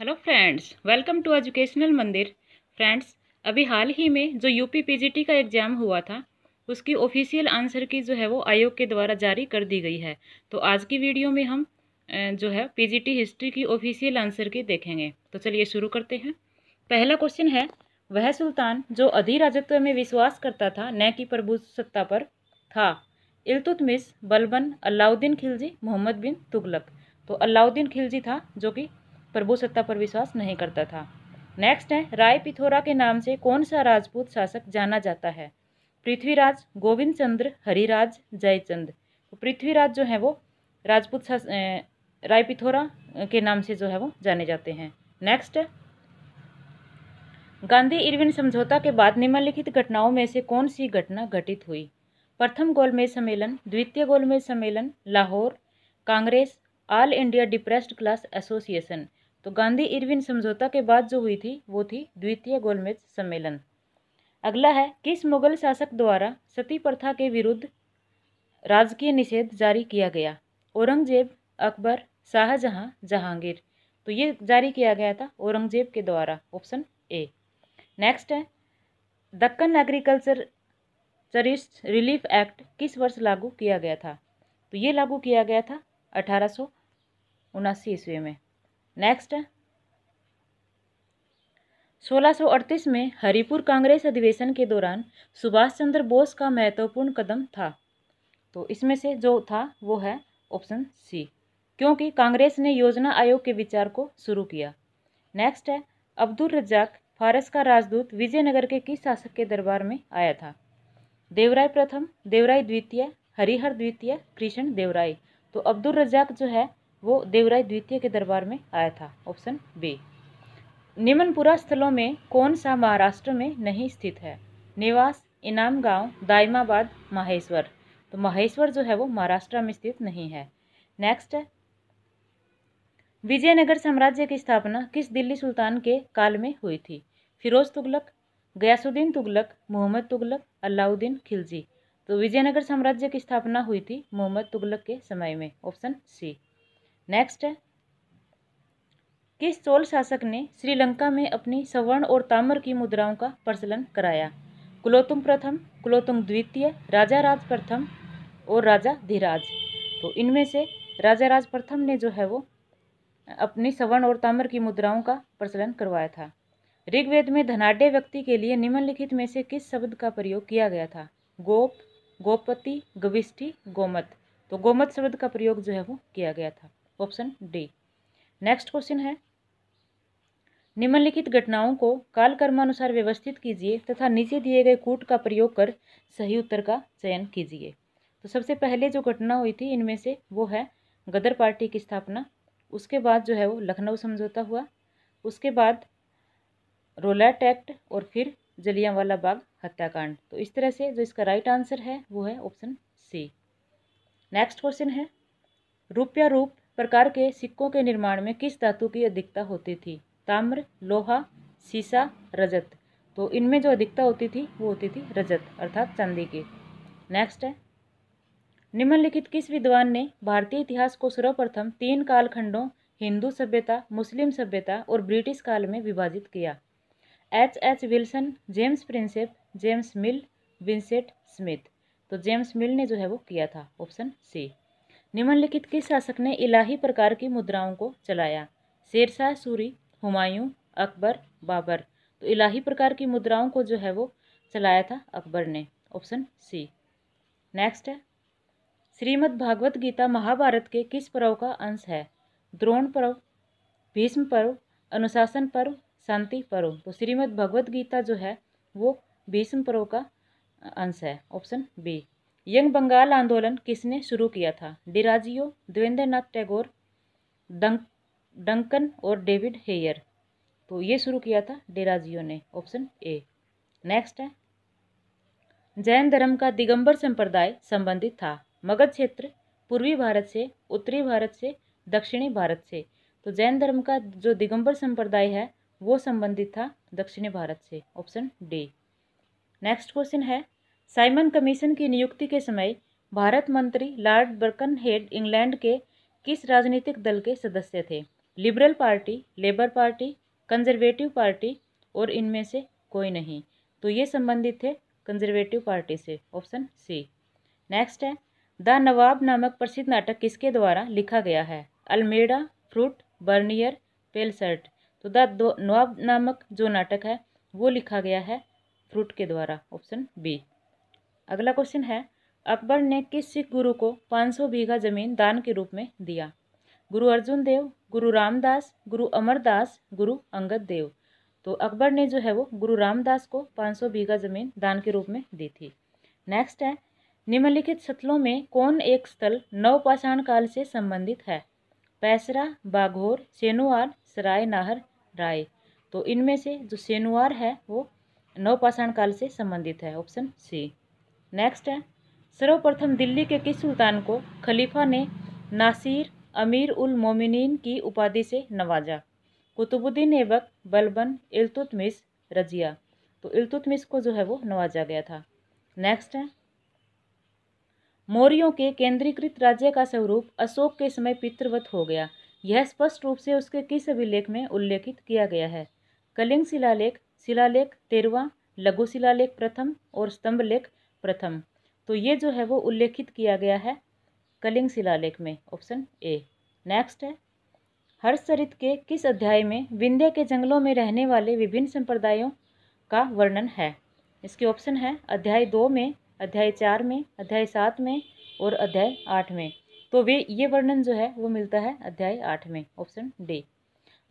hello friends welcome to educational Mandir friends अभी हाल ही में जो यूपी पीजीटी का एग्ज़ाम हुआ था उसकी ऑफिशियल आंसर की जो है वो आयोग के द्वारा जारी कर दी गई है तो आज की वीडियो में हम जो है पीजीटी हिस्ट्री की ऑफिशियल आंसर की देखेंगे तो चलिए शुरू करते हैं पहला क्वेश्चन है वह सुल्तान जो अधिराजत्व में विश्वास करता था न कि प्रभु सत्ता पर था इलतुतमिस बलबन अलाउद्दीन खिलजी मोहम्मद बिन तुगलक तो अलाउद्दीन खिलजी था जो कि प्रभु सत्ता पर विश्वास नहीं करता था नेक्स्ट है राय पिथोरा के नाम से कौन सा राजपूत शासक जाना जाता है पृथ्वीराज गोविंद चंद्र हरिराज जयचंद तो पृथ्वीराज जो है वो राजपूत राय पिथोरा के नाम से जो है वो जाने जाते हैं नेक्स्ट गांधी इरविन समझौता के बाद निम्नलिखित घटनाओं में से कौन सी घटना घटित हुई प्रथम गोलमेज सम्मेलन द्वितीय गोलमेज सम्मेलन Lahore Congress all India depressed class association तो गांधी इरविन समझौता के बाद जो हुई थी वो थी द्वितीय गोलमेज सम्मेलन अगला है किस मुगल शासक द्वारा सती प्रथा के विरुद्ध राजकीय निषेध जारी किया गया औरंगजेब अकबर शाहजहां जहांगीर तो ये जारी किया गया था औरंगजेब के द्वारा ऑप्शन ए नेक्स्ट है Deccan agriculturist relief act किस वर्ष लागू किया गया था तो ये लागू किया गया था अठारह ईस्वी में नेक्स्ट 1638 में हरिपुर कांग्रेस अधिवेशन के दौरान सुभाष चंद्र बोस का महत्वपूर्ण कदम था तो इसमें से जो था वो है ऑप्शन सी क्योंकि कांग्रेस ने योजना आयोग के विचार को शुरू किया नेक्स्ट है अब्दुल रज्जाक फारस का राजदूत विजयनगर के किस शासक के दरबार में आया था देवराय प्रथम देवराय द्वितीय हरिहर द्वितीय कृष्ण देवराय तो अब्दुल रज्जाक जो है वो देवराय द्वितीय के दरबार में आया था ऑप्शन बी निमनपुरा स्थलों में कौन सा महाराष्ट्र में नहीं स्थित है निवास इनाम गांव दाइमाबाद माहेश्वर तो माहेश्वर जो है वो महाराष्ट्र में स्थित नहीं है नेक्स्ट है विजयनगर साम्राज्य की स्थापना किस दिल्ली सुल्तान के काल में हुई थी फिरोज तुगलक गयासुद्दीन तुगलक मोहम्मद तुगलक अलाउद्दीन खिलजी तो विजयनगर साम्राज्य की स्थापना हुई थी मोहम्मद तुगलक के समय में ऑप्शन सी नेक्स्ट है किस चोल शासक ने श्रीलंका में अपनी सवर्ण और ताम्र की मुद्राओं का प्रचलन कराया कुलोतुंग प्रथम कुलोतुंग द्वितीय राजा राज प्रथम और राजा धीराज तो इनमें से राजा राज प्रथम ने जो है वो अपनी स्वर्ण और ताम्र की मुद्राओं का प्रचलन करवाया था ऋग्वेद में धनाढ़ व्यक्ति के लिए निम्नलिखित में से किस शब्द का प्रयोग किया गया था गोप गोपति गविष्ठी गोमत तो गोमत शब्द का प्रयोग जो है वो किया गया था ऑप्शन डी नेक्स्ट क्वेश्चन है निम्नलिखित घटनाओं को काल कर्मानुसार व्यवस्थित कीजिए तथा नीचे दिए गए कूट का प्रयोग कर सही उत्तर का चयन कीजिए तो सबसे पहले जो घटना हुई थी इनमें से वो है गदर पार्टी की स्थापना उसके बाद जो है वो लखनऊ समझौता हुआ उसके बाद रोलैट एक्ट और फिर जलियांवाला बाग हत्याकांड तो इस तरह से जो इसका राइट आंसर है वो है ऑप्शन सी नेक्स्ट क्वेश्चन है रूप्या रूप प्रकार के सिक्कों के निर्माण में किस धातु की अधिकता होती थी ताम्र लोहा सीसा रजत तो इनमें जो अधिकता होती थी वो होती थी रजत अर्थात चांदी की नेक्स्ट है निम्नलिखित किस विद्वान ने भारतीय इतिहास को सर्वप्रथम तीन कालखंडों हिंदू सभ्यता मुस्लिम सभ्यता और ब्रिटिश काल में विभाजित किया H H Wilson James Prinsep James Mill Vincent Smith तो जेम्स मिल ने जो है वो किया था ऑप्शन सी निम्नलिखित किस शासक ने इलाही प्रकार की मुद्राओं को चलाया शेरशाह सूरी हुमायूं अकबर बाबर तो इलाही प्रकार की मुद्राओं को जो है वो चलाया था अकबर ने ऑप्शन सी नेक्स्ट है श्रीमद् भागवत गीता महाभारत के किस पर्व का अंश है द्रोण पर्व भीष्म पर्व अनुशासन पर्व शांति पर्व तो श्रीमद् भगवद गीता जो है वो भीष्म पर्व का अंश है ऑप्शन बी यंग बंगाल आंदोलन किसने शुरू किया था डिराजियो देवेंद्रनाथ टैगोर डंक डंकन और डेविड हेयर तो ये शुरू किया था डेराजियो ने ऑप्शन ए नेक्स्ट है जैन धर्म का दिगंबर संप्रदाय संबंधित था मगध क्षेत्र पूर्वी भारत से उत्तरी भारत से दक्षिणी भारत से तो जैन धर्म का जो दिगंबर संप्रदाय है वो संबंधित था दक्षिणी भारत से ऑप्शन डी नेक्स्ट क्वेश्चन है साइमन कमीशन की नियुक्ति के समय भारत मंत्री लॉर्ड बर्कनहेड इंग्लैंड के किस राजनीतिक दल के सदस्य थे liberal party labour party conservative party और इनमें से कोई नहीं तो ये संबंधित थे कंजर्वेटिव पार्टी से ऑप्शन सी नेक्स्ट है द नवाब नामक प्रसिद्ध नाटक किसके द्वारा लिखा गया है अल्मेडा फ्रूट बर्नियर पेलसर्ट तो द नवाब नामक जो नाटक है वो लिखा गया है फ्रूट के द्वारा ऑप्शन बी अगला क्वेश्चन है अकबर ने किस सिख गुरु को 500 बीघा जमीन दान के रूप में दिया गुरु अर्जुन देव गुरु रामदास गुरु अमरदास गुरु अंगद देव तो अकबर ने जो है वो गुरु रामदास को 500 बीघा जमीन दान के रूप में दी थी नेक्स्ट है निम्नलिखित स्थलों में कौन एक स्थल नवपाषाण काल से संबंधित है पैसरा बाघोर सेनुआर सराय नाहर राय तो इनमें से जो सेनुआर है वो नवपाषाण काल से संबंधित है ऑप्शन सी नेक्स्ट है सर्वप्रथम दिल्ली के किस सुल्तान को खलीफा ने नासिर अमीर उल मोमिनीन की उपाधि से नवाजा कुतुबुद्दीन एबक बलबन इलतुतमिस रजिया तो इलतुतमिस को जो है वो नवाजा गया था नेक्स्ट है मौर्यों के केंद्रीकृत राज्य का स्वरूप अशोक के समय पितृवत हो गया यह स्पष्ट रूप से उसके किस अभिलेख में उल्लेखित किया गया है कलिंग शिलालेख शिलालेख तेरवा लघु शिलालेख प्रथम और स्तंभ लेख प्रथम तो ये जो है वो उल्लेखित किया गया है कलिंग शिलालेख में ऑप्शन ए नेक्स्ट है हर्षचरित के किस अध्याय में विंध्य के जंगलों में रहने वाले विभिन्न संप्रदायों का वर्णन है इसके ऑप्शन है अध्याय दो में अध्याय चार में अध्याय सात में और अध्याय आठ में तो वे ये वर्णन जो है वो मिलता है अध्याय आठ में ऑप्शन डी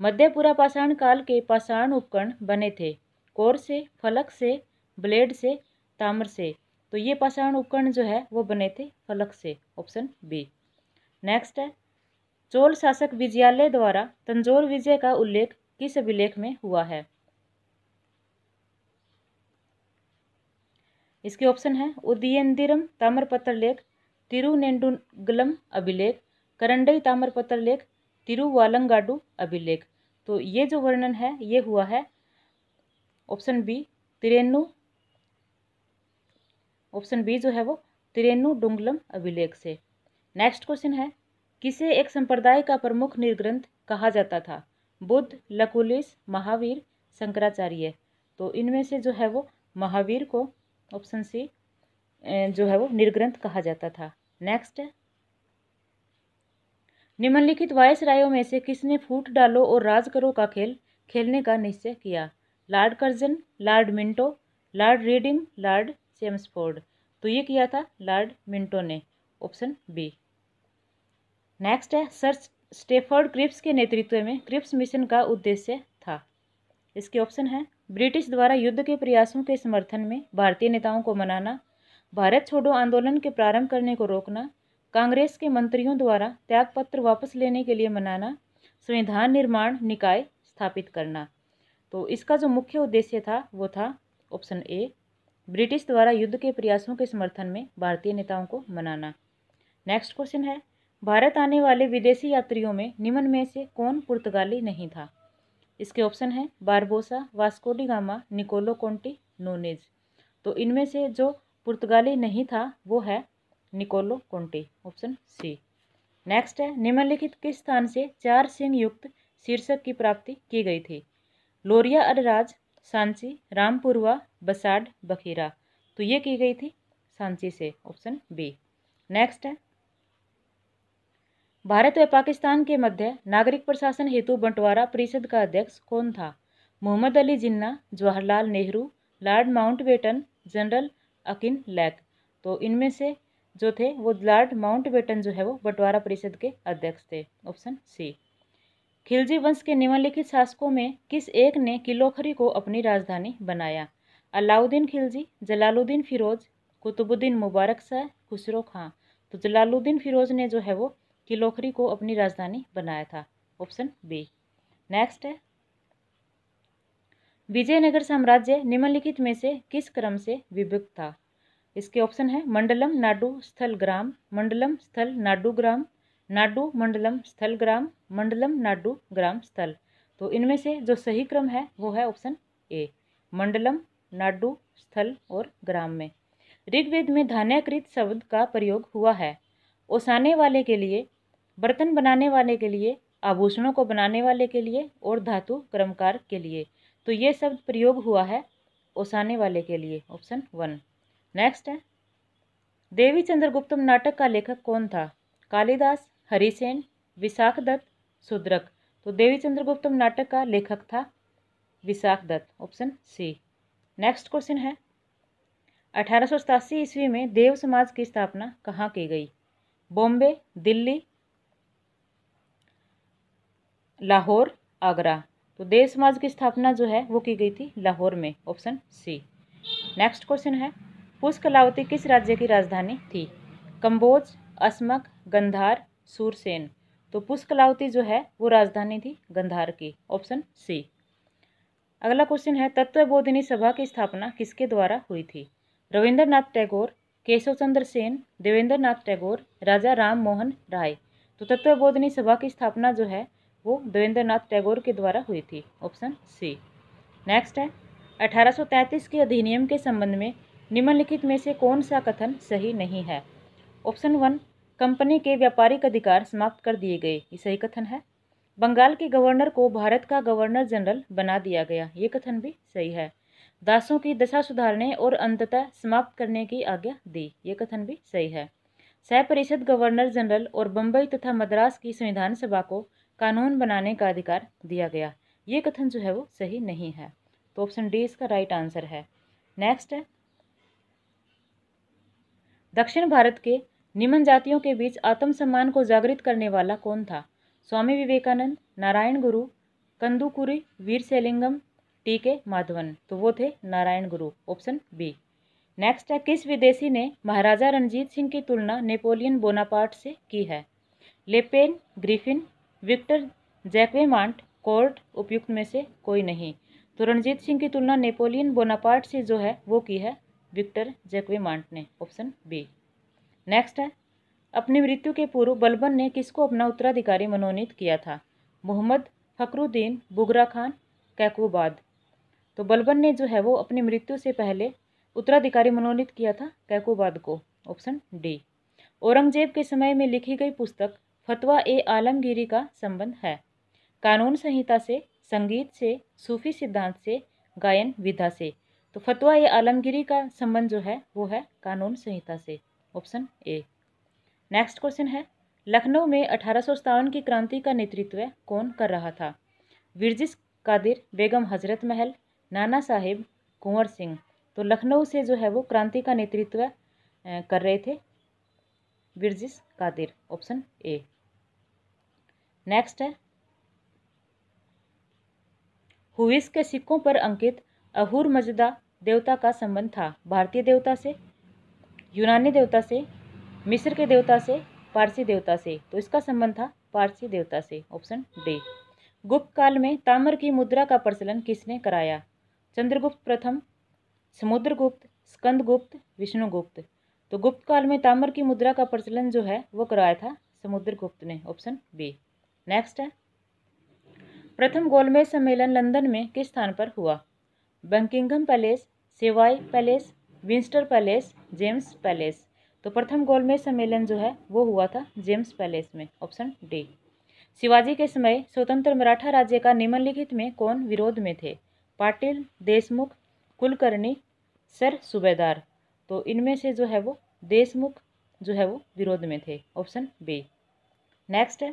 मध्यपुरा पाषाण काल के पाषाण उपकरण बने थे कोर से फलक से ब्लेड से ताम्र से तो ये पाषाण उपकरण जो है वो बने थे फलक से ऑप्शन बी नेक्स्ट है चोल शासक विजयालय द्वारा तंजोर विजय का उल्लेख किस अभिलेख में हुआ है इसके ऑप्शन है उदयंदिरम ताम्रपत्र लेख तिरुनेंडुगलम अभिलेख करंडई ताम्रपत्र लेख तिरुवालंगाडू अभिलेख तो ये जो वर्णन है ये हुआ है ऑप्शन बी तिरेनु ऑप्शन बी जो है वो त्रेनु डुंगलम अभिलेख से नेक्स्ट क्वेश्चन है किसे एक संप्रदाय का प्रमुख निर्ग्रंथ कहा जाता था बुद्ध लकुलिस महावीर शंकराचार्य तो इनमें से जो है वो महावीर को ऑप्शन सी जो है वो निर्ग्रंथ कहा जाता था नेक्स्ट निम्नलिखित वायस रायों में से किसने फूट डालो और राज करो का खेल खेलने का निश्चय किया Lord Curzon lord Minto lord Reading lord Chelmsford तो ये किया था लॉर्ड मिंटो ने ऑप्शन बी नेक्स्ट है सर स्टेफर्ड क्रिप्स के नेतृत्व में क्रिप्स मिशन का उद्देश्य था इसके ऑप्शन है ब्रिटिश द्वारा युद्ध के प्रयासों के समर्थन में भारतीय नेताओं को मनाना भारत छोड़ो आंदोलन के प्रारंभ करने को रोकना कांग्रेस के मंत्रियों द्वारा त्यागपत्र वापस लेने के लिए मनाना संविधान निर्माण निकाय स्थापित करना तो इसका जो मुख्य उद्देश्य था वो था ऑप्शन ए ब्रिटिश द्वारा युद्ध के प्रयासों के समर्थन में भारतीय नेताओं को मनाना नेक्स्ट क्वेश्चन है भारत आने वाले विदेशी यात्रियों में निम्न में से कौन पुर्तगाली नहीं था इसके ऑप्शन हैं Barbosa Vasco da Gama Niccolo Conti Nunes तो इनमें से जो पुर्तगाली नहीं था वो है Niccolo Conti option C next है निम्नलिखित किस स्थान से चार सिंह युक्त शीर्षक की प्राप्ति की गई थी लोरिया अडराज सांची रामपुरवा बसाड बखीरा तो ये की गई थी सांची से ऑप्शन बी नेक्स्ट है भारत व पाकिस्तान के मध्य नागरिक प्रशासन हेतु बंटवारा परिषद का अध्यक्ष कौन था Mohammad Ali Jinnah Jawaharlal Nehru lord Mountbatten general Auchinleck तो इनमें से जो थे वो लॉर्ड माउंटबेटन जो है वो बंटवारा परिषद के अध्यक्ष थे ऑप्शन सी खिलजी वंश के निम्नलिखित शासकों में किस एक ने किलोखरी को अपनी राजधानी बनाया अलाउद्दीन खिलजी जलालुद्दीन फिरोज कुतुबुद्दीन मुबारक शाह खुसरो खां तो जलालुद्दीन फिरोज ने जो है वो किलोखरी को अपनी राजधानी बनाया था ऑप्शन बी नेक्स्ट है विजयनगर साम्राज्य निम्नलिखित में से किस क्रम से विभक्त था इसके ऑप्शन है मंडलम नाडु स्थल ग्राम मंडलम स्थल नाडु ग्राम नाडू मंडलम स्थल ग्राम मंडलम नाडू ग्राम स्थल तो इनमें से जो सही क्रम है वो है ऑप्शन ए मंडलम नाडू स्थल और ग्राम में ऋग्वेद में धान्याकृत शब्द का प्रयोग हुआ है ओसाने वाले के लिए बर्तन बनाने वाले के लिए आभूषणों को बनाने वाले के लिए और धातु क्रमकार के लिए तो ये शब्द प्रयोग हुआ है ओसाने वाले के लिए ऑप्शन वन नेक्स्ट है देवी चंद्र गुप्तम नाटक का लेखक कौन था कालिदास हरिसेन विशाख दत्त सुद्रक तो देवी चंद्र गुप्त नाटक का लेखक था Vishakh Datta option C next question है अठारह ईस्वी में देव समाज की स्थापना कहाँ की गई बॉम्बे दिल्ली लाहौर आगरा तो देव समाज की स्थापना जो है वो की गई थी लाहौर में ऑप्शन सी नेक्स्ट क्वेश्चन है पुष्कलावती किस राज्य की राजधानी थी कंबोज अस्मक गंधार सूरसेन तो पुष्कलावती जो है वो राजधानी थी गंधार की ऑप्शन सी अगला क्वेश्चन है तत्वबोधिनी सभा की स्थापना किसके द्वारा हुई थी रविंद्रनाथ टैगोर केशवचंद्र सेन देवेंद्र नाथ टैगोर राजा राम मोहन राय तो तत्वबोधिनी सभा की स्थापना जो है वो देवेंद्र नाथ टैगोर के द्वारा हुई थी ऑप्शन सी नेक्स्ट है 1833 के अधिनियम के संबंध में निम्नलिखित में से कौन सा कथन सही नहीं है ऑप्शन वन कंपनी के व्यापारिक अधिकार समाप्त कर दिए गए ये सही कथन है बंगाल के गवर्नर को भारत का गवर्नर जनरल बना दिया गया ये कथन भी सही है दासों की दशा सुधारने और अंततः समाप्त करने की आज्ञा दी ये कथन भी सही है सह परिषद गवर्नर जनरल और बम्बई तथा मद्रास की संविधान सभा को कानून बनाने का अधिकार दिया गया ये कथन जो है वो सही नहीं है तो ऑप्शन डी इसका राइट आंसर है नेक्स्ट है दक्षिण भारत के निम्न जातियों के बीच आत्मसम्मान को जागृत करने वाला कौन था स्वामी विवेकानंद नारायण गुरु कंदुकुरी वीर सेलिंगम टी के माधवन तो वो थे नारायण गुरु ऑप्शन बी नेक्स्ट है किस विदेशी ने महाराजा रणजीत सिंह की तुलना नेपोलियन बोनापार्ट से की है Lepel Griffin Victor Jacquemont Court उपयुक्त में से कोई नहीं तो रणजीत सिंह की तुलना नेपोलियन बोनापार्ट से जो है वो की है विक्टर जैक्वेमांट ने ऑप्शन बी नेक्स्ट है अपनी मृत्यु के पूर्व बलबन ने किसको अपना उत्तराधिकारी मनोनीत किया था मोहम्मद फकरुद्दीन बुगरा खान कैकोबाद तो बलबन ने जो है वो अपनी मृत्यु से पहले उत्तराधिकारी मनोनीत किया था कैकोबाद को ऑप्शन डी औरंगजेब के समय में लिखी गई पुस्तक फतवा ए आलमगिरी का संबंध है कानून संहिता से संगीत से सूफी सिद्धांत से गायन विधा से तो फतवा ए आलमगिरी का संबंध जो है वो है कानून संहिता से ऑप्शन ए नेक्स्ट क्वेश्चन है लखनऊ में अठारह की क्रांति का नेतृत्व कौन कर रहा था विरजिस कादिर बेगम हजरत महल नाना साहेब कुंवर सिंह तो लखनऊ से जो है वो क्रांति का नेतृत्व कर रहे थे Birjis Qadir option A next है हुइस के सिक्कों पर अंकित अहूर मजदा देवता का संबंध था भारतीय देवता से यूनानी देवता से मिस्र के देवता से पारसी देवता से तो इसका संबंध था पारसी देवता से ऑप्शन डी गुप्त काल में ताम्र की मुद्रा का प्रचलन किसने कराया चंद्रगुप्त प्रथम समुद्रगुप्त स्कंदगुप्त विष्णुगुप्त तो गुप्त काल में ताम्र की मुद्रा का प्रचलन जो है वो कराया था समुद्रगुप्त ने ऑप्शन बी नेक्स्ट है प्रथम गोलमेज सम्मेलन लंदन में किस स्थान पर हुआ Buckingham palace Savoy palace Westminster palace James palace तो प्रथम गोलमेज सम्मेलन जो है वो हुआ था जेम्स पैलेस में ऑप्शन डी शिवाजी के समय स्वतंत्र मराठा राज्य का निम्नलिखित में कौन विरोध में थे पाटिल देशमुख कुलकर्णी सर सूबेदार तो इनमें से जो है वो देशमुख जो है वो विरोध में थे ऑप्शन बी नेक्स्ट है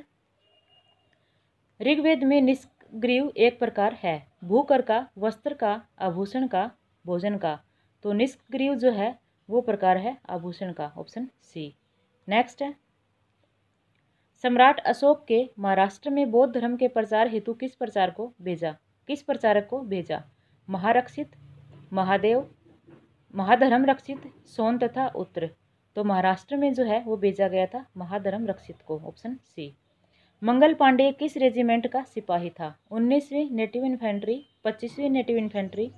ऋग्वेद में निष्क्रिय एक प्रकार है भूकर का वस्त्र का आभूषण का भोजन का तो निष्क्रिय जो है वो प्रकार है आभूषण का ऑप्शन सी नेक्स्ट है सम्राट अशोक के महाराष्ट्र में बौद्ध धर्म के प्रचार हेतु किस प्रचार को भेजा किस प्रचारक को भेजा महारक्षित महादेव महाधर्म रक्षित सोन तथा उत्तर तो महाराष्ट्र में जो है वो भेजा गया था महाधर्म रक्षित को ऑप्शन सी मंगल पांडे किस रेजिमेंट का सिपाही था उन्नीसवीं नेटिव इन्फेंट्री पच्चीसवीं नेटिव इन्फेंट्री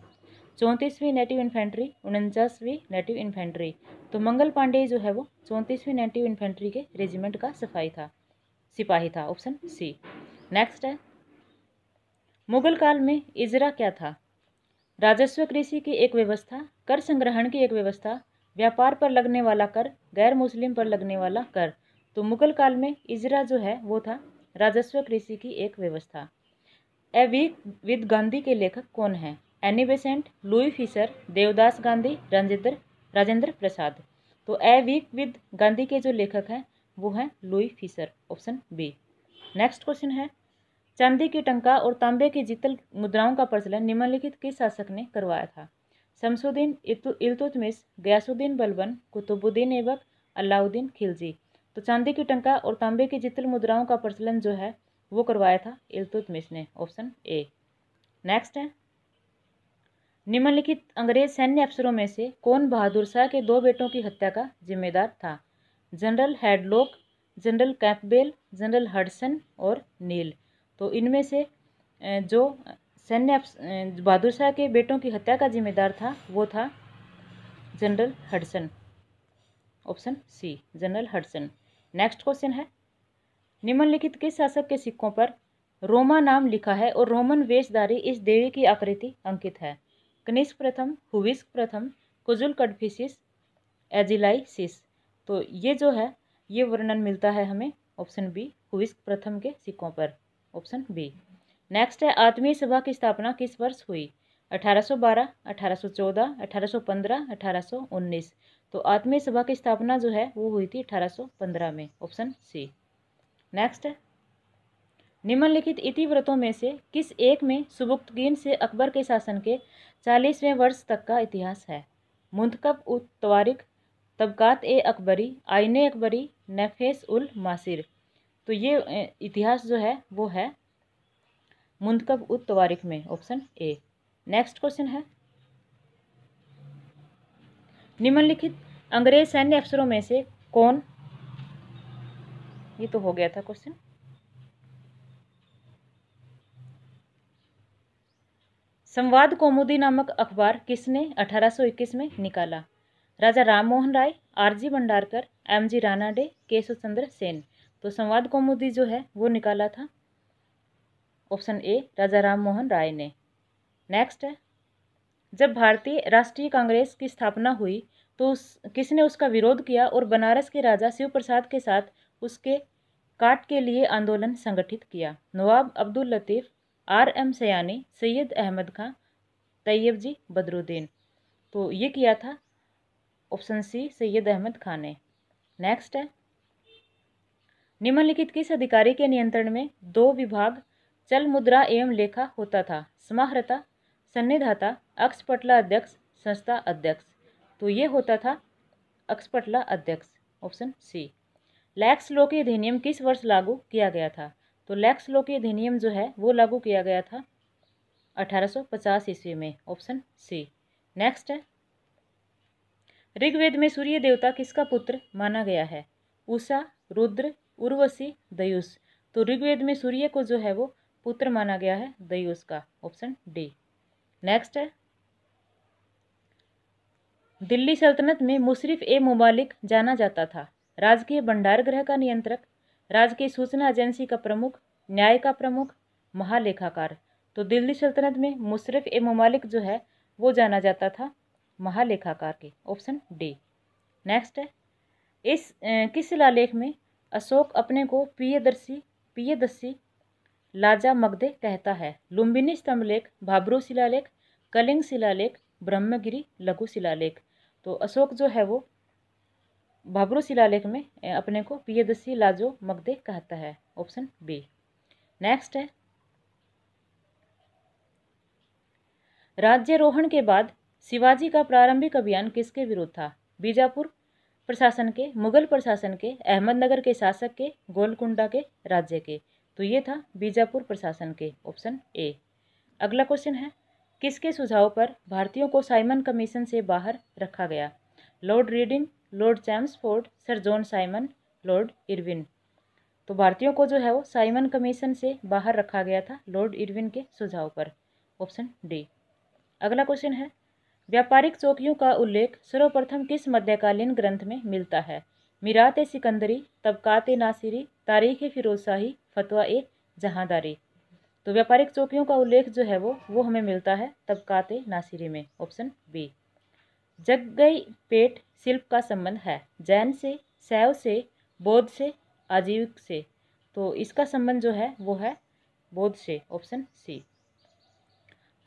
चौंतीसवीं नेटिव इन्फेंट्री उनचासवीं नेटिव इन्फेंट्री तो मंगल पांडे जो है वो चौंतीसवीं नेटिव इन्फेंट्री के रेजिमेंट का सिपाही था सिपाही था ऑप्शन सी नेक्स्ट है मुगल काल में इजरा क्या था राजस्व कृषि की एक व्यवस्था कर संग्रहण की एक व्यवस्था व्यापार पर लगने वाला कर गैर मुस्लिम पर लगने वाला कर तो मुगल काल में इजरा जो है वो था राजस्व कृषि की एक व्यवस्था ए वीक विद गांधी के लेखक कौन हैं Annie Besant Louis Fischer Devdas Gandhi Rajendra Rajendra Prasad तो ए वीक विद गांधी के जो लेखक हैं वो हैं Louis Fischer option B next question है चांदी की टंका और तांबे की जितल मुद्राओं का प्रचलन निम्नलिखित किस शासक ने करवाया था शमसुद्दीन इल्तुतमिस गयासुद्दीन बलबन कुतुबुद्दीन एबक अलाउद्दीन खिलजी तो चांदी की टंका और तांबे की जितल मुद्राओं का प्रचलन जो है वो करवाया था इल्तुतमिस ने ऑप्शन ए नेक्स्ट है निम्नलिखित अंग्रेज सैन्य अफसरों में से कौन बहादुर शाह के दो बेटों की हत्या का जिम्मेदार था general Havelock general Campbell general Hodson और नील तो इनमें से जो सैन्य बहादुर शाह के बेटों की हत्या का जिम्मेदार था वो था general Hodson option C general Hodson next question है निम्नलिखित किस शासक के सिक्कों पर रोमा नाम लिखा है और रोमन वेशधारी इस देवी की आकृति अंकित है कनिष्क प्रथम हुविस्क प्रथम कुजुल कडफिसिस एजिलाइसिस तो ये जो है ये वर्णन मिलता है हमें ऑप्शन बी हुविस्क प्रथम के सिक्कों पर ऑप्शन बी नेक्स्ट है आत्मीय सभा की स्थापना किस वर्ष हुई 1812, 1814, 1815, 1819 तो आत्मीय सभा की स्थापना जो है वो हुई थी 1815 में ऑप्शन सी नेक्स्ट निम्नलिखित इति व्रतों में से किस एक में सुबुक्तगीन से अकबर के शासन के चालीसवें वर्ष तक का इतिहास है मुंतकब उ तवारिक तबकात ए अकबरी आइने अकबरी नफेस उल मासिर तो ये इतिहास जो है वो है मुंतकब उ तवारिक में ऑप्शन ए नेक्स्ट क्वेश्चन है निम्नलिखित अंग्रेज सैन्य अफसरों में से कौन ये तो हो गया था क्वेश्चन संवाद कौमुदी नामक अखबार किसने 1821 में निकाला Raja Ram Mohan Roy R G Bhandarkar M G Ranade Keshav Chandra Sen तो संवाद कौमुदी जो है वो निकाला था ऑप्शन ए राजा राम मोहन राय ने नेक्स्ट है जब भारतीय राष्ट्रीय कांग्रेस की स्थापना हुई तो उस किसने उसका विरोध किया और बनारस के राजा शिव प्रसाद के साथ उसके काट के लिए आंदोलन संगठित किया Nawab Abdul Latif R M Sayani Syed Ahmed Khan Tyabji Badruddin तो ये किया था ऑप्शन सी सैयद अहमद खान ने नेक्स्ट है निम्नलिखित किस अधिकारी के नियंत्रण में दो विभाग चल मुद्रा एवं लेखा होता था समाहरता सन्निधाता अक्षपटला अध्यक्ष संस्था अध्यक्ष तो ये होता था अक्षपटला अध्यक्ष ऑप्शन सी लैक्स लो के अधिनियम किस वर्ष लागू किया गया था तो लैक्स लो के अधिनियम जो है वो लागू किया गया था 1850 ईस्वी में ऑप्शन सी नेक्स्ट है ऋग्वेद में सूर्य देवता किसका पुत्र माना गया है उषा रुद्र उर्वशी दयुष तो ऋग्वेद में सूर्य को जो है वो पुत्र माना गया है दयुष का ऑप्शन डी नेक्स्ट है दिल्ली सल्तनत में मुशरफ ए मुमालिक जाना जाता था राजकीय भंडार गृह का नियंत्रक राज्य की सूचना एजेंसी का प्रमुख न्याय का प्रमुख महालेखाकार तो दिल्ली सल्तनत में मुशरफ ए ममालिक जो है वो जाना जाता था महालेखाकार के ऑप्शन डी नेक्स्ट है इस ए, किस लालेख में अशोक अपने को पियदर्शी पियदर्शी लाजा मगधे कहता है लुम्बिनी स्तंभलेख भाबरू शिलालेख कलिंग शिलालेख ब्रह्मगिरी लघु शिलालेख तो अशोक जो है वो भागरो शिलालेख में अपने को पियदसी लाजो मगदे कहता है ऑप्शन बी नेक्स्ट है राज्य रोहन के बाद शिवाजी का प्रारंभिक अभियान किसके विरुद्ध था बीजापुर प्रशासन के मुगल प्रशासन के अहमदनगर के शासक के गोलकुंडा के राज्य के तो ये था बीजापुर प्रशासन के ऑप्शन ए अगला क्वेश्चन है किसके सुझाव पर भारतीयों को साइमन कमीशन से बाहर रखा गया Lord Reading Lord Chelmsford sir John Simon Lord Irwin तो भारतीयों को जो है वो साइमन कमीशन से बाहर रखा गया था लॉर्ड इरविन के सुझाव पर ऑप्शन डी अगला क्वेश्चन है व्यापारिक चौकियों का उल्लेख सर्वप्रथम किस मध्यकालीन ग्रंथ में मिलता है मीरात सिकंदरी तबकात नासिरी तारीख फिरोजशाही फतवा ए जहाँदारी तो व्यापारिक चौकियों का उल्लेख जो है वो वो हमें मिलता है तबकात नासिरी में ऑप्शन बी जगगई पेट शिल्प का संबंध है जैन से शैव से बौद्ध से आजीविक से तो इसका संबंध जो है वो है बौद्ध से ऑप्शन सी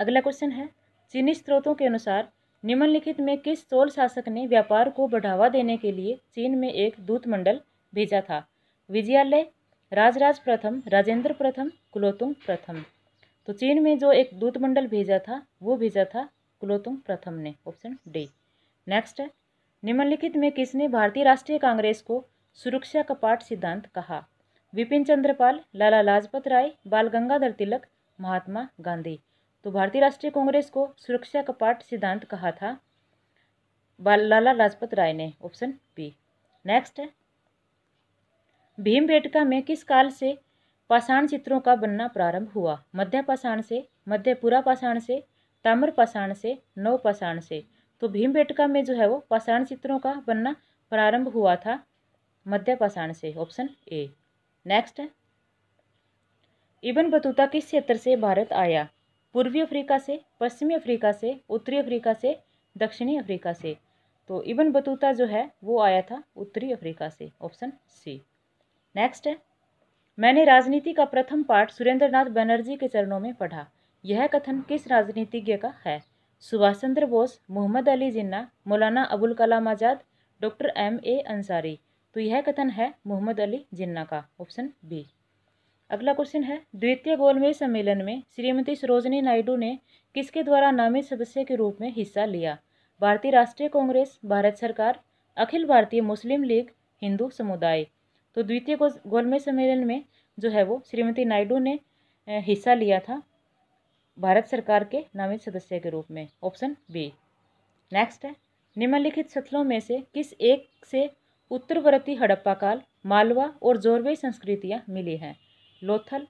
अगला क्वेश्चन है चीनी स्रोतों के अनुसार निम्नलिखित में किस सोल शासक ने व्यापार को बढ़ावा देने के लिए चीन में एक दूतमंडल भेजा था विजयालय राजराज प्रथम राजेंद्र प्रथम कुलोतुंग प्रथम तो चीन में जो एक दूतमंडल भेजा था वो भेजा था कुलोतुंग प्रथम ने ऑप्शन डी नेक्स्ट निम्नलिखित में किसने भारतीय राष्ट्रीय कांग्रेस को सुरक्षा कपाट सिद्धांत कहा विपिन चंद्रपाल लाला लाजपत राय बाल गंगाधर तिलक महात्मा गांधी तो भारतीय राष्ट्रीय कांग्रेस को सुरक्षा कपाट सिद्धांत कहा था बाल लाला लाजपत राय ने ऑप्शन बी नेक्स्ट भीमबेटका में किस काल से पाषाण चित्रों का बनना प्रारंभ हुआ मध्य पाषाण से मध्यपुरा पाषाण से ताम्र पाषाण से नौ पाषाण से तो भीमबेटका में जो है वो पाषाण चित्रों का बनना प्रारंभ हुआ था मध्य पाषाण से ऑप्शन ए नेक्स्ट है इबन बतूता किस क्षेत्र से भारत आया पूर्वी अफ्रीका से पश्चिमी अफ्रीका से उत्तरी अफ्रीका से दक्षिणी अफ्रीका से तो इबन बतूता जो है वो आया था उत्तरी अफ्रीका से ऑप्शन सी नेक्स्ट है मैंने राजनीति का प्रथम पाठ सुरेंद्रनाथ बनर्जी के चरणों में पढ़ा यह कथन किस राजनीतिज्ञ का है सुभाष चंद्र Bose Mohammad Ali Jinnah Maulana Abul Kalam Azad doctor M A Ansari तो यह कथन है मोहम्मद अली जिन्ना का ऑप्शन बी अगला क्वेश्चन है द्वितीय गोलमेज सम्मेलन में श्रीमती सरोजनी नायडू ने किसके द्वारा नामित सदस्य के रूप में हिस्सा लिया भारतीय राष्ट्रीय कांग्रेस भारत सरकार अखिल भारतीय मुस्लिम लीग हिंदू समुदाय तो द्वितीय गोलमेज सम्मेलन में जो है वो श्रीमती नायडू ने हिस्सा लिया था भारत सरकार के नामित सदस्य के रूप में ऑप्शन बी नेक्स्ट है निम्नलिखित सत्रों में से किस एक से उत्तरवर्ती हड़प्पा काल मालवा और जोरवे संस्कृतियाँ मिली हैं लोथल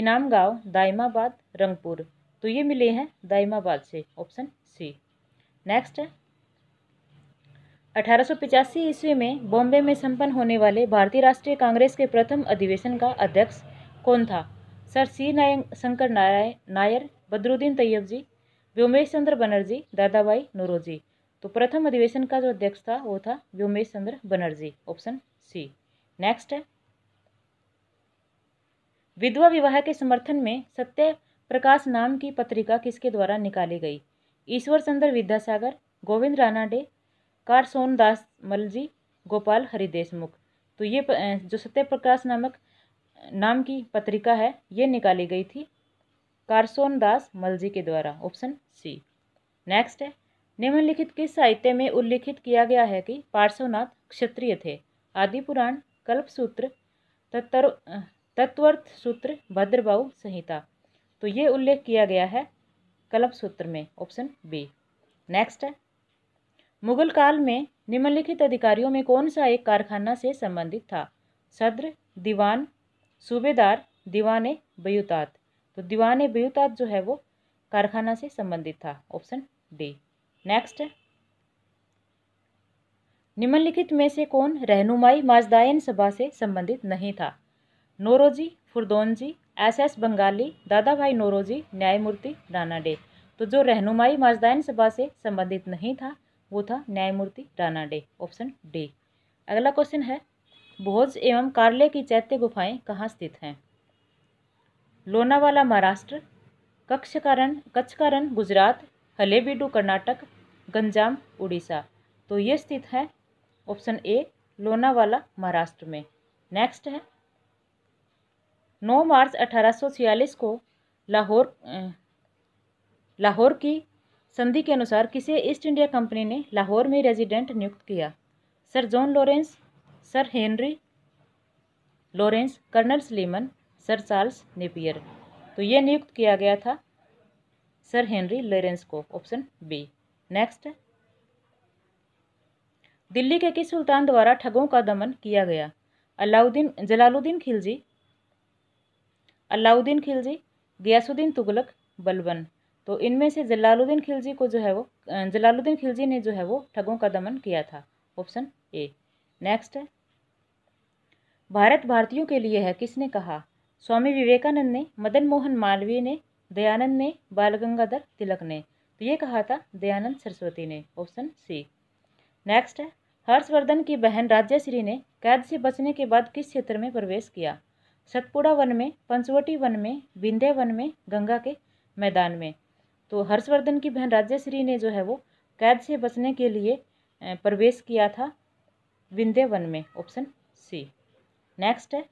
इनाम गांव दाइमाबाद रंगपुर तो ये मिले हैं दाइमाबाद से ऑप्शन सी नेक्स्ट है अठारह ईस्वी में बॉम्बे में संपन्न होने वाले भारतीय राष्ट्रीय कांग्रेस के प्रथम अधिवेशन का अध्यक्ष कौन था सर सी नाय शंकर नारायण नायर बद्रुद्दीन तैयब जी व्योमेश चंद्र बनर्जी दादाबाई नोरोजी तो प्रथम अधिवेशन का जो अध्यक्ष था वो था Womesh Chandra Banerjee option C next है विधवा विवाह के समर्थन में सत्य प्रकाश नाम की पत्रिका किसके द्वारा निकाली गई Ishwar Chandra Vidyasagar Govind Ranade Karsondas Mulji Gopal हरिदेशमुख तो ये जो सत्य प्रकाश नामक नाम की पत्रिका है ये निकाली गई थी कारसोन दास मलजी के द्वारा ऑप्शन सी नेक्स्ट है निम्नलिखित किस साहित्य में उल्लिखित किया गया है कि पार्श्वनाथ क्षत्रिय थे आदि पुराण कल्प सूत्र तत्वर्थ सूत्र भद्रबाऊ संहिता तो ये उल्लेख किया गया है कल्प सूत्र में ऑप्शन बी नेक्स्ट है मुगल काल में निम्नलिखित अधिकारियों में कौन सा एक कारखाना से संबंधित था सद्र दीवान सूबेदार दीवान बयुतात तो दीवान बेउतात जो है वो कारखाना से संबंधित था ऑप्शन डी नेक्स्ट निम्नलिखित में से कौन रहनुमाई माजदायन सभा से संबंधित नहीं था Naoroji Furdoonji S S Bengalee Dadabhai Naoroji न्यायमूर्ति राणा डे तो जो रहनुमाई माजदायन सभा से संबंधित नहीं था वो था न्यायमूर्ति राणा डे ऑप्शन डी अगला क्वेश्चन है भोज एवं कार्ले की चैत्य गुफाएं कहाँ स्थित हैं लोनावाला महाराष्ट्र कक्षकारण कच्छकारण गुजरात हलेबीडू कर्नाटक गंजाम उड़ीसा तो ये स्थित है ऑप्शन ए लोनावाला महाराष्ट्र में नेक्स्ट है 9 मार्च 1846 को लाहौर लाहौर की संधि के अनुसार किसे ईस्ट इंडिया कंपनी ने लाहौर में रेजिडेंट नियुक्त किया sir John Lawrence sir Henry Lawrence colonel Sleeman sir Charles Napier तो ये नियुक्त किया गया था सर हेनरी लॉरेंस को ऑप्शन बी नेक्स्ट दिल्ली के किस सुल्तान द्वारा ठगों का दमन किया गया अलाउद्दीन जलालुद्दीन खिलजी अलाउद्दीन खिलजी गयासुद्दीन तुगलक बलबन तो इनमें से जलालुद्दीन खिलजी को जो है वो जलालुद्दीन खिलजी ने जो है वो ठगों का दमन किया था ऑप्शन ए नेक्स्ट है भारत भारतीयों के लिए है किसने कहा स्वामी विवेकानंद ने मदन मोहन मालवीय ने दयानंद ने बाल गंगाधर तिलक ने तो ये कहा था दयानंद सरस्वती ने ऑप्शन सी नेक्स्ट है हर्षवर्धन की बहन राज्यश्री ने कैद से बचने के बाद किस क्षेत्र में प्रवेश किया सतपुड़ा वन में पंचवटी वन में विंध्य वन में गंगा के मैदान में तो हर्षवर्धन की बहन राज्यश्री ने जो है वो कैद से बचने के लिए प्रवेश किया था विंध्य वन में ऑप्शन सी नेक्स्ट है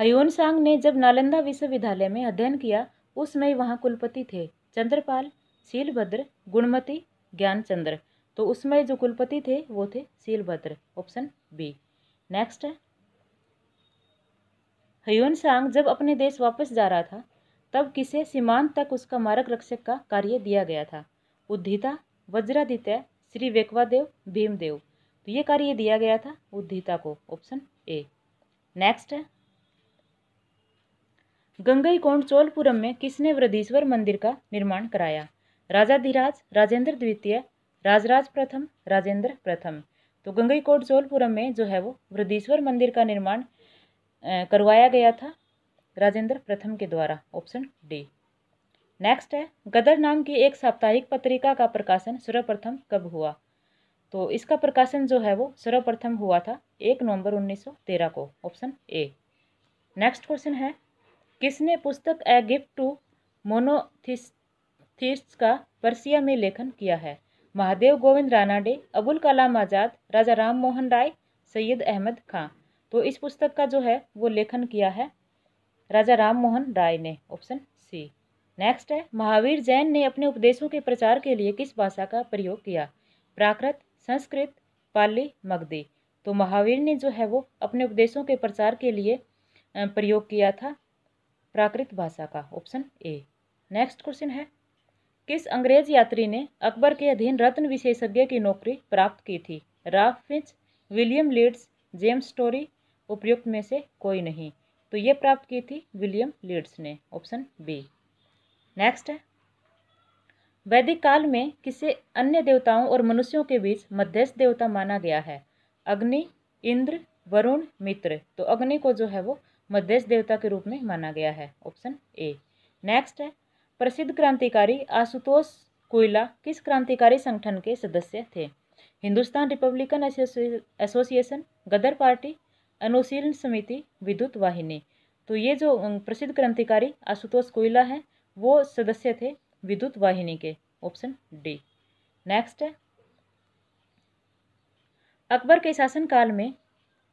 हयोन सांग ने जब नालंदा विश्वविद्यालय में अध्ययन किया उस समय वहाँ कुलपति थे चंद्रपाल शीलभद्र गुणमती ज्ञानचंद्र तो उसमें जो कुलपति थे वो थे Shilabhadra option B next Hiuen Tsang जब अपने देश वापस जा रहा था तब किसे सीमांत तक उसका मार्ग रक्षक का कार्य दिया गया था उद्धिता वज्रादित्य श्री वेकवादेव भीमदेव तो ये कार्य दिया गया था उद्धिता को ऑप्शन ए नेक्स्ट है गंगई कोण चोलपुरम में किसने वृद्धेश्वर मंदिर का निर्माण कराया राजाधिराज राजेंद्र द्वितीय राजराज प्रथम राजेंद्र प्रथम तो गंगईकोट चोलपुरम में जो है वो वृद्धेश्वर मंदिर का निर्माण करवाया गया था राजेंद्र प्रथम के द्वारा ऑप्शन डी नेक्स्ट है गदर नाम की एक साप्ताहिक पत्रिका का प्रकाशन सर्वप्रथम कब हुआ तो इसका प्रकाशन जो है वो सर्वप्रथम हुआ था एक नवंबर 1913 को ऑप्शन ए नेक्स्ट क्वेश्चन है किसने पुस्तक ए गिफ्ट टू मोनोथिस का पर्सिया में लेखन किया है महादेव गोविंद रानाडे अबुल कलाम आज़ाद राजा राम मोहन राय सैयद अहमद खां तो इस पुस्तक का जो है वो लेखन किया है राजा राम मोहन राय ने ऑप्शन सी नेक्स्ट है महावीर जैन ने अपने उपदेशों के प्रचार के लिए किस भाषा का प्रयोग किया प्राकृत संस्कृत पाली मगधी तो महावीर ने जो है वो अपने उपदेशों के प्रचार के लिए प्रयोग किया था प्राकृत भाषा का ऑप्शन ए नेक्स्ट क्वेश्चन है किस अंग्रेज यात्री ने अकबर के अधीन रत्न विशेषज्ञ की नौकरी प्राप्त की थी Ralph Fitch William Leeds James Story उपयुक्त में से कोई नहीं तो ये प्राप्त की थी विलियम लीड्स ने ऑप्शन बी नेक्स्ट है वैदिक काल में किसे अन्य देवताओं और मनुष्यों के बीच मध्यस्थ देवता माना गया है अग्नि इंद्र वरुण मित्र तो अग्नि को जो है वो मध्यस्थ देवता के रूप में माना गया है ऑप्शन ए नेक्स्ट है प्रसिद्ध क्रांतिकारी आशुतोष कोयला किस क्रांतिकारी संगठन के सदस्य थे Hindustan Republican Association Ghadar Party Anushilan Samiti विद्युत वाहिनी तो ये जो प्रसिद्ध क्रांतिकारी आशुतोष कोयला है वो सदस्य थे विद्युत वाहिनी के ऑप्शन डी नेक्स्ट है अकबर के शासनकाल में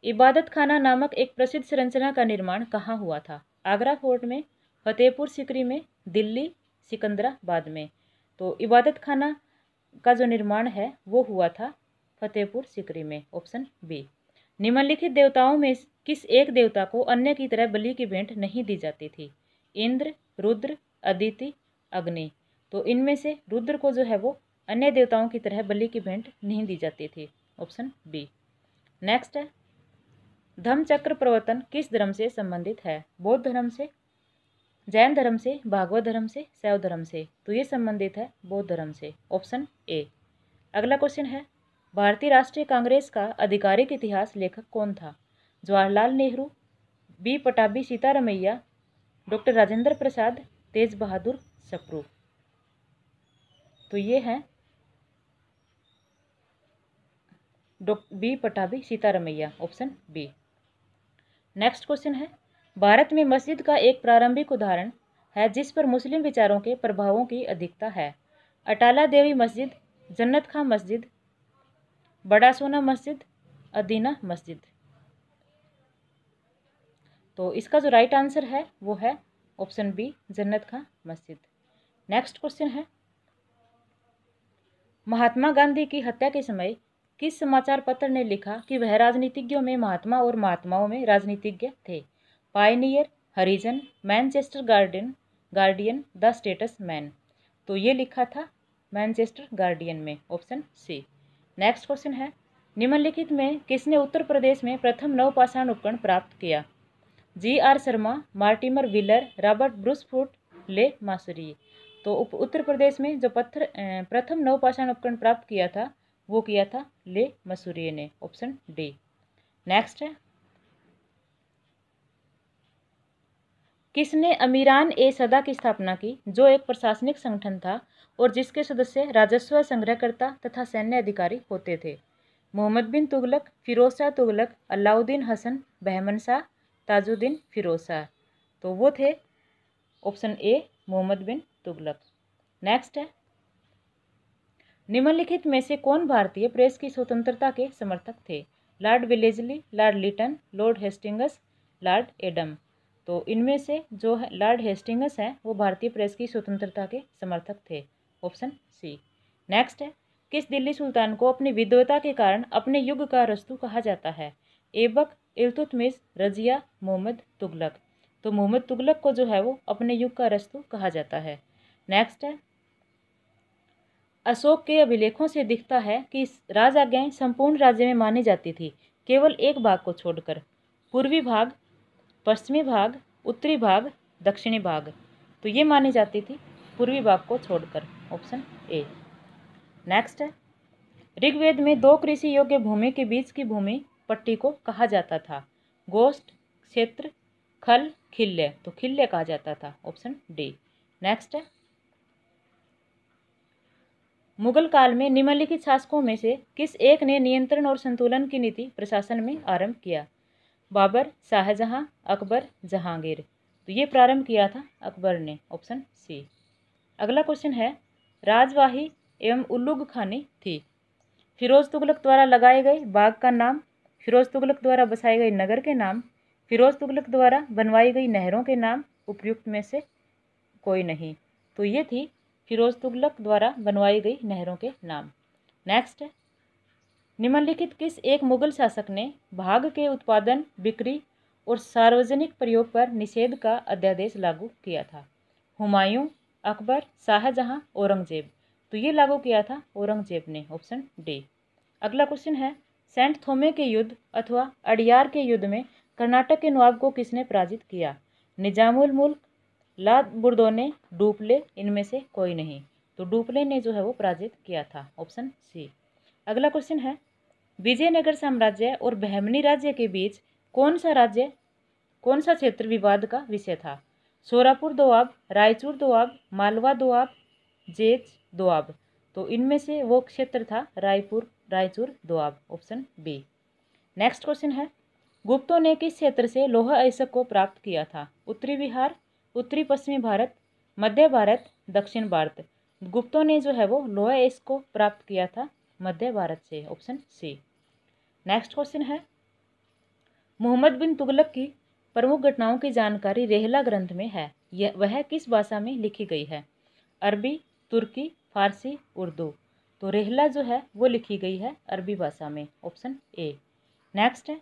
इबादत खाना नामक एक प्रसिद्ध संरचना का निर्माण कहाँ हुआ था आगरा फोर्ट में फतेहपुर सिकरी में दिल्ली सिकंदराबाद में तो इबादत खाना का जो निर्माण है वो हुआ था फतेहपुर सिकरी में ऑप्शन बी निम्नलिखित देवताओं में किस एक देवता को अन्य की तरह बलि की भेंट नहीं दी जाती थी इंद्र रुद्र अदिति अग्नि तो इनमें से रुद्र को जो है वो अन्य देवताओं की तरह बलि की भेंट नहीं दी जाती थी ऑप्शन बी नेक्स्ट है धम्म चक्र प्रवर्तन किस धर्म से संबंधित है बौद्ध धर्म से जैन धर्म से भागवत धर्म से शैव धर्म से तो ये संबंधित है बौद्ध धर्म से ऑप्शन ए अगला क्वेश्चन है भारतीय राष्ट्रीय कांग्रेस का आधिकारिक इतिहास लेखक कौन था जवाहरलाल नेहरू बी पटाबी सीतारमैया डॉक्टर राजेंद्र प्रसाद तेज बहादुर सप्रू तो ये हैं डॉ B Pattabhi Sitaramayya option B next question है भारत में मस्जिद का एक प्रारंभिक उदाहरण है जिस पर मुस्लिम विचारों के प्रभावों की अधिकता है अटाला देवी मस्जिद जन्नत खां मस्जिद बड़ा सोना मस्जिद अदीना मस्जिद तो इसका जो राइट आंसर है वो है ऑप्शन बी जन्नत खां मस्जिद नेक्स्ट क्वेश्चन है महात्मा गांधी की हत्या के समय किस समाचार पत्र ने लिखा कि वह राजनीतिज्ञों में महात्मा और महात्माओं में राजनीतिज्ञ थे Pioneer Harijan Manchester garden Guardian the Statesman तो ये लिखा था मैनचेस्टर गार्डियन में ऑप्शन सी नेक्स्ट क्वेश्चन है निम्नलिखित में किसने उत्तर प्रदेश में प्रथम नवपाषाण उपकरण प्राप्त किया G R Sharma Mortimer Wheeler Robert Bruce Foote Le Mesurier तो उत्तर प्रदेश में जो पत्थर प्रथम नवपाषाण उपकरण प्राप्त किया था वो किया था ले मसूरिए ने ऑप्शन डी नेक्स्ट है किसने अमीरान ए सदा की स्थापना की जो एक प्रशासनिक संगठन था और जिसके सदस्य राजस्व संग्रहकर्ता तथा सैन्य अधिकारी होते थे मोहम्मद बिन तुगलक फिरोज शाह तुगलक अलाउद्दीन हसन बहमन शाह ताजुद्दीन फिरोज शाह तो वो थे option A Mohammad bin Tughlaq next है निम्नलिखित में से कौन भारतीय प्रेस की स्वतंत्रता के समर्थक थे Lord Wellesley Lord Lytton Lord Hastings Lord Adam तो इनमें से जो है लॉर्ड हेस्टिंगस हैं वो भारतीय प्रेस की स्वतंत्रता के समर्थक थे ऑप्शन सी नेक्स्ट है किस दिल्ली सुल्तान को अपनी विद्वता के कारण अपने युग का रस्तु कहा जाता है एबक इल्तुतमिस रजिया मोहम्मद तुगलक तो मोहम्मद तुगलक को जो है वो अपने युग का रस्तु कहा जाता है नेक्स्ट है अशोक के अभिलेखों से दिखता है कि राज संपूर्ण राज्य में मानी जाती थी केवल एक भाग को छोड़कर पूर्वी भाग पश्चिमी भाग उत्तरी भाग दक्षिणी भाग तो ये मानी जाती थी पूर्वी भाग को छोड़कर ऑप्शन ए नेक्स्ट है ऋग्वेद में दो कृषि योग्य भूमि के बीच की भूमि पट्टी को कहा जाता था गोष्ठ क्षेत्र खल खिल्ले तो खिल्ले कहा जाता था ऑप्शन डी नेक्स्ट है मुगल काल में निम्नलिखित शासकों में से किस एक ने नियंत्रण और संतुलन की नीति प्रशासन में आरंभ किया बाबर शाहजहां अकबर जहांगीर तो ये प्रारंभ किया था अकबर ने ऑप्शन सी अगला क्वेश्चन है राजवाही एवं उल्लुग खानी थी फिरोज़ तुगलक द्वारा लगाए गए बाग का नाम फिरोज़ तुगलक द्वारा बसाए गए नगर के नाम फिरोज़ तुगलक द्वारा बनवाई गई नहरों के नाम उपयुक्त में से कोई नहीं तो ये थी फिरोज़ तुगलक द्वारा बनवाई गई नहरों के नाम नेक्स्ट निम्नलिखित किस एक मुगल शासक ने भाग के उत्पादन बिक्री और सार्वजनिक प्रयोग पर निषेध का अध्यादेश लागू किया था हुमायूं अकबर शाहजहां औरंगजेब तो ये लागू किया था औरंगजेब ने ऑप्शन डी अगला क्वेश्चन है सेंट थोमे के युद्ध अथवा अडियार के युद्ध में कर्नाटक के नवाब को किसने पराजित किया निजामुल मुल्क ला बुर्दो ने डूपले इनमें से कोई नहीं तो डूपले ने जो है वो पराजित किया था ऑप्शन सी अगला क्वेश्चन है विजयनगर साम्राज्य और बहमनी राज्य के बीच कौन सा राज्य कौन सा क्षेत्र विवाद का विषय था सोरापुर दोआब रायचूर दोआब मालवा दोआब जेज दोआब तो इनमें से वो क्षेत्र था Raipur Raichur Doab option B next question है गुप्तों ने किस क्षेत्र से लोहा ऐसक को प्राप्त किया था उत्तरी बिहार उत्तरी पश्चिमी भारत मध्य भारत दक्षिण भारत गुप्तों ने जो है वो लोहा एस को प्राप्त किया था मध्य भारत से ऑप्शन सी नेक्स्ट क्वेश्चन है मोहम्मद बिन तुगलक की प्रमुख घटनाओं की जानकारी रेहला ग्रंथ में है यह वह किस भाषा में लिखी गई है अरबी तुर्की फारसी उर्दू तो रेहला जो है वो लिखी गई है अरबी भाषा में ऑप्शन ए नेक्स्ट है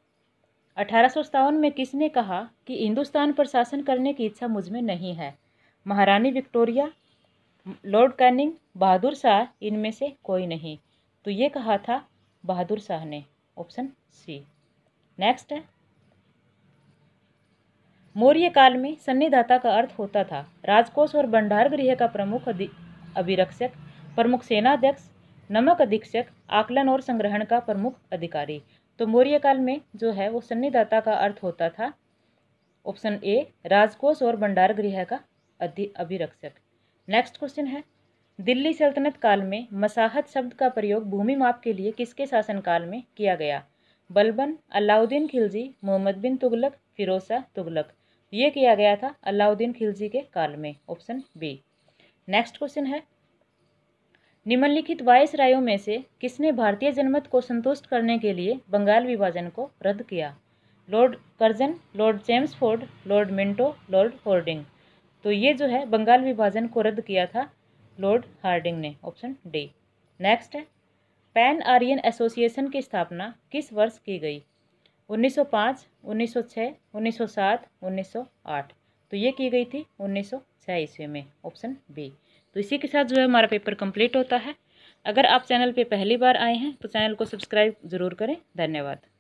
अठारह में किसने कहा कि हिंदुस्तान पर शासन करने की इच्छा मुझमें नहीं है महारानी Victoria Lord Canning Bahadur Shah इनमें से कोई नहीं तो ये कहा था बहादुर शाह ने ऑप्शन सी नेक्स्ट है मौर्य काल में सन्निधाता का अर्थ होता था राजकोष और भंडार गृह का प्रमुख अभिरक्षक प्रमुख सेनाध्यक्ष नमक अधीक्षक आकलन और संग्रहण का प्रमुख अधिकारी तो मौर्य काल में जो है वो सन्निदाता का अर्थ होता था ऑप्शन ए राजकोष और भंडार गृह का अधि अभिरक्षक नेक्स्ट क्वेश्चन है दिल्ली सल्तनत काल में मसाहत शब्द का प्रयोग भूमि माप के लिए किसके शासनकाल में किया गया बलबन अलाउद्दीन खिलजी मोहम्मद बिन तुगलक फिरोसा तुगलक ये किया गया था अलाउद्दीन खिलजी के काल में ऑप्शन बी नेक्स्ट क्वेश्चन है निम्नलिखित वायस रायों में से किसने भारतीय जनमत को संतुष्ट करने के लिए बंगाल विभाजन को रद्द किया Lord Curzon Lord Chelmsford Lord Minto Lord Hardinge तो ये जो है बंगाल विभाजन को रद्द किया था लॉर्ड हार्डिंग ने ऑप्शन डी नेक्स्ट है पैन आर्यन एसोसिएशन की स्थापना किस वर्ष की गई 1905, 1906, 1907, 1908 तो ये की गई थी 1906 ईस्वी में ऑप्शन बी तो इसी के साथ जो है हमारा पेपर कंप्लीट होता है अगर आप चैनल पे पहली बार आए हैं तो चैनल को सब्सक्राइब ज़रूर करें धन्यवाद